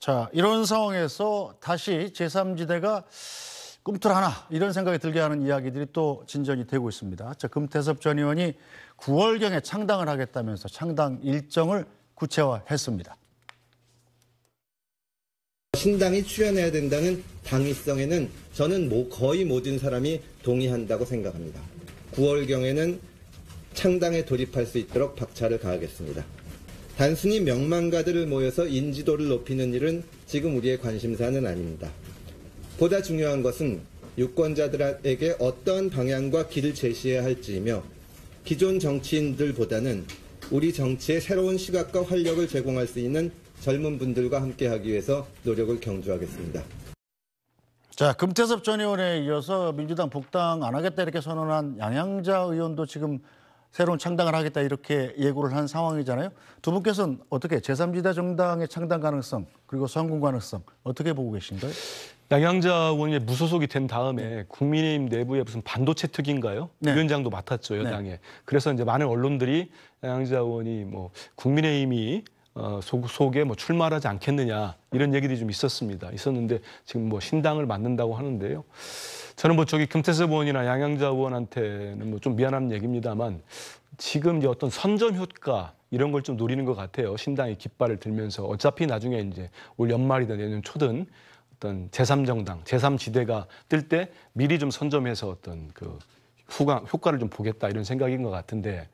자, 이런 상황에서 다시 제3지대가 꿈틀하나 이런 생각이 들게 하는 이야기들이 또 진전이 되고 있습니다. 자, 금태섭 전 의원이 9월경에 창당을 하겠다면서 창당 일정을 구체화했습니다. 신당이 출연해야 된다는 당위성에는 저는 뭐 거의 모든 사람이 동의한다고 생각합니다. 9월경에는 창당에 돌입할 수 있도록 박차를 가하겠습니다. 단순히 명망가들을 모여서 인지도를 높이는 일은 지금 우리의 관심사는 아닙니다. 보다 중요한 것은 유권자들에게 어떤 방향과 길을 제시해야 할지이며 기존 정치인들보다는 우리 정치의 새로운 시각과 활력을 제공할 수 있는 젊은 분들과 함께하기 위해서 노력을 경주하겠습니다. 자, 금태섭 전 의원에 이어서 민주당 복당 안 하겠다 이렇게 선언한 양양자 의원도 지금 새로운 창당을 하겠다 이렇게 예고를 한 상황이잖아요. 두 분께서는 어떻게 제3지대 정당의 창당 가능성 그리고 성공 가능성 어떻게 보고 계신가요? 양양자 의원이 무소속이 된 다음에 국민의힘 내부에 무슨 반도체 특인가요? 네. 위원장도 맡았죠 여당에. 네. 그래서 이제 많은 언론들이 양양자 의원이 뭐 국민의힘이 어, 속에 뭐 출마하지 를 않겠느냐 이런 얘기들이 좀 있었습니다. 있었는데 지금 뭐 신당을 만든다고 하는데요. 저는 뭐 저기 금태섭 의원이나 양양자 의원한테는 뭐 좀 미안한 얘기입니다만 지금 이제 어떤 선점 효과 이런 걸 좀 노리는 것 같아요. 신당의 깃발을 들면서 어차피 나중에 이제 올 연말이든 내년 초든 어떤 제3정당, 제3지대가 뜰 때 미리 좀 선점해서 어떤 그 후가 효과를 좀 보겠다 이런 생각인 것 같은데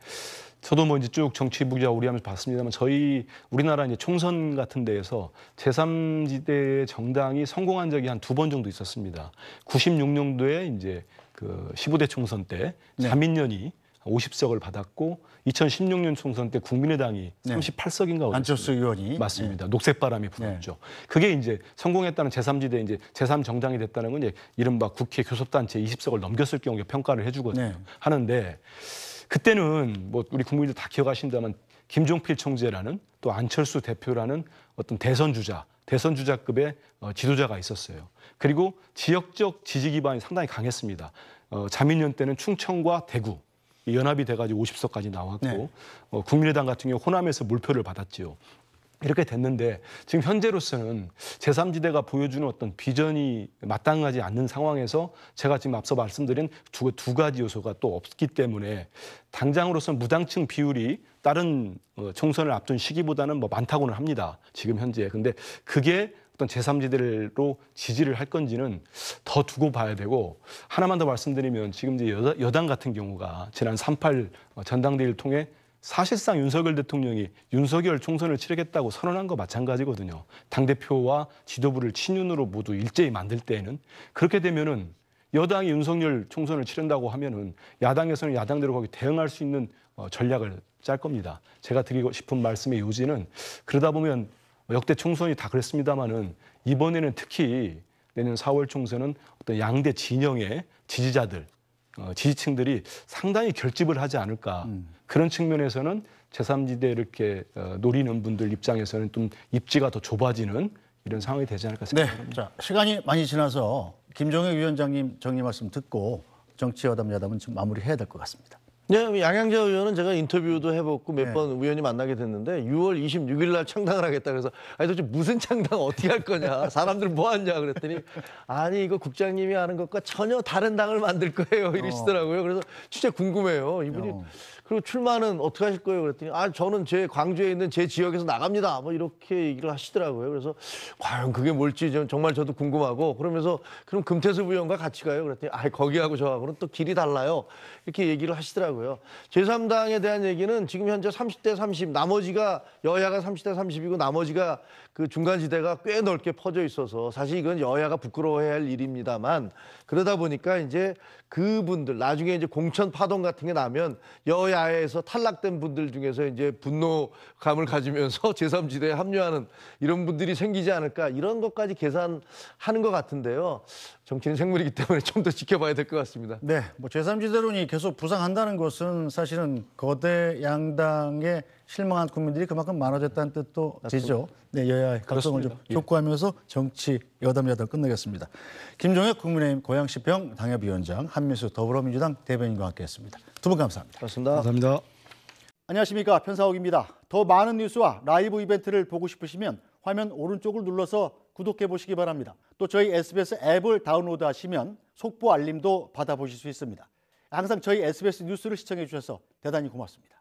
저도 뭐 이제 쭉 정치 부자 우리 하면서 봤습니다만 저희 우리나라 이제 총선 같은 데에서 제3지대 정당이 성공한 적이 한 두 번 정도 있었습니다. 96년도에 이제 그 15대 총선 때 네. 자민련이 50석을 받았고 2016년 총선 때 국민의당이 네. 38석인가 안철수 의원이 맞습니다. 네. 녹색 바람이 네. 불었죠. 네. 그게 이제 성공했다는 제3지대 이제 제3 정당이 됐다는 건 이제 이른바 국회 교섭단체 20석을 넘겼을 경우에 평가를 해주거든요. 네. 하는데 그때는 뭐 우리 국민들 다 기억하신다만 김종필 총재라는 또 안철수 대표라는 어떤 대선 주자, 대선 주자급의 어, 지도자가 있었어요. 그리고 지역적 지지 기반이 상당히 강했습니다. 어, 자민련 때는 충청과 대구 연합이 돼가지고 50석까지 나왔고 네. 어, 국민의당 같은 경우 호남에서 물표를 받았지요. 이렇게 됐는데 지금 현재로서는 제3지대가 보여주는 어떤 비전이 마땅하지 않는 상황에서 제가 지금 앞서 말씀드린 두, 두 가지 요소가 또 없기 때문에 당장으로서는 무당층 비율이 다른 어, 총선을 앞둔 시기보다는 뭐 많다고는 합니다. 지금 현재. 근데 그게 어떤 제3지대로 지지를 할 건지는 더 두고 봐야 되고 하나만 더 말씀드리면 지금 이제 여당 같은 경우가 지난 38 전당대회를 통해 사실상 윤석열 대통령이 윤석열 총선을 치르겠다고 선언한 거 마찬가지거든요. 당대표와 지도부를 친윤으로 모두 일제히 만들 때에는 그렇게 되면은 여당이 윤석열 총선을 치른다고 하면은 야당에서는 야당대로 거기 대응할 수 있는 어, 전략을 짤 겁니다. 제가 드리고 싶은 말씀의 요지는 그러다 보면 역대 총선이 다그랬습니다마는 이번에는 특히 내년 4월 총선은 어떤 양대 진영의 지지자들 어, 지지층들이 상당히 결집을 하지 않을까 음. 그런 측면에서는 제3지대 이렇게 어, 노리는 분들 입장에서는 좀 입지가 더 좁아지는 이런 상황이 되지 않을까 네. 생각합니다. 네. 자, 시간이 많이 지나서 김종혁 위원장님 정리 말씀 듣고 정치여담 여담은 좀 마무리해야 될 것 같습니다. 네, 뭐 양양재 의원은 제가 인터뷰도 해봤고 몇번 네. 우연히 만나게 됐는데 6월 26일 날 창당을 하겠다 그래서 아니 도대체 무슨 창당 어떻게 할 거냐 사람들 뭐 하냐 그랬더니 아니 이거 국장님이 하는 것과 전혀 다른 당을 만들 거예요 어. 이러시더라고요 그래서 진짜 궁금해요 이분이 어. 그리고 출마는 어떻게 하실 거예요 그랬더니 아 저는 제 광주에 있는 제 지역에서 나갑니다 뭐 이렇게 얘기를 하시더라고요 그래서 과연 그게 뭘지 정말 저도 궁금하고 그러면서 그럼 금태섭 의원과 같이 가요 그랬더니 아 거기하고 저하고는 또 길이 달라요 이렇게 얘기를 하시더라고요. 하더라고요. 제3당에 대한 얘기는 지금 현재 30대 30, 나머지가 여야가 30대 30이고 나머지가 그 중간 지대가 꽤 넓게 퍼져 있어서 사실 이건 여야가 부끄러워해야 할 일입니다만 그러다 보니까 이제 그분들 나중에 이제 공천 파동 같은 게 나면 여야에서 탈락된 분들 중에서 이제 분노감을 가지면서 제3지대에 합류하는 이런 분들이 생기지 않을까 이런 것까지 계산하는 것 같은데요. 정치는 생물이기 때문에 좀 더 지켜봐야 될 것 같습니다. 네, 뭐 제3지대론이 계속 부상한다는 건 것은 사실은 거대 양당의 실망한 국민들이 그만큼 많아졌다는 뜻도 아, 되죠. 네, 여야의 각성을 좀 예. 촉구하면서 정치 여담 여담 끝내겠습니다. 김종혁 국민의힘 고양시 병 당협위원장, 한민수 더불어민주당 대변인과 함께했습니다. 두 분 감사합니다. 고맙습니다. 감사합니다. 안녕하십니까 편사옥입니다. 더 많은 뉴스와 라이브 이벤트를 보고 싶으시면 화면 오른쪽을 눌러서 구독해 보시기 바랍니다. 또 저희 SBS 앱을 다운로드하시면 속보 알림도 받아보실 수 있습니다. 항상 저희 SBS 뉴스를 시청해 주셔서 대단히 고맙습니다.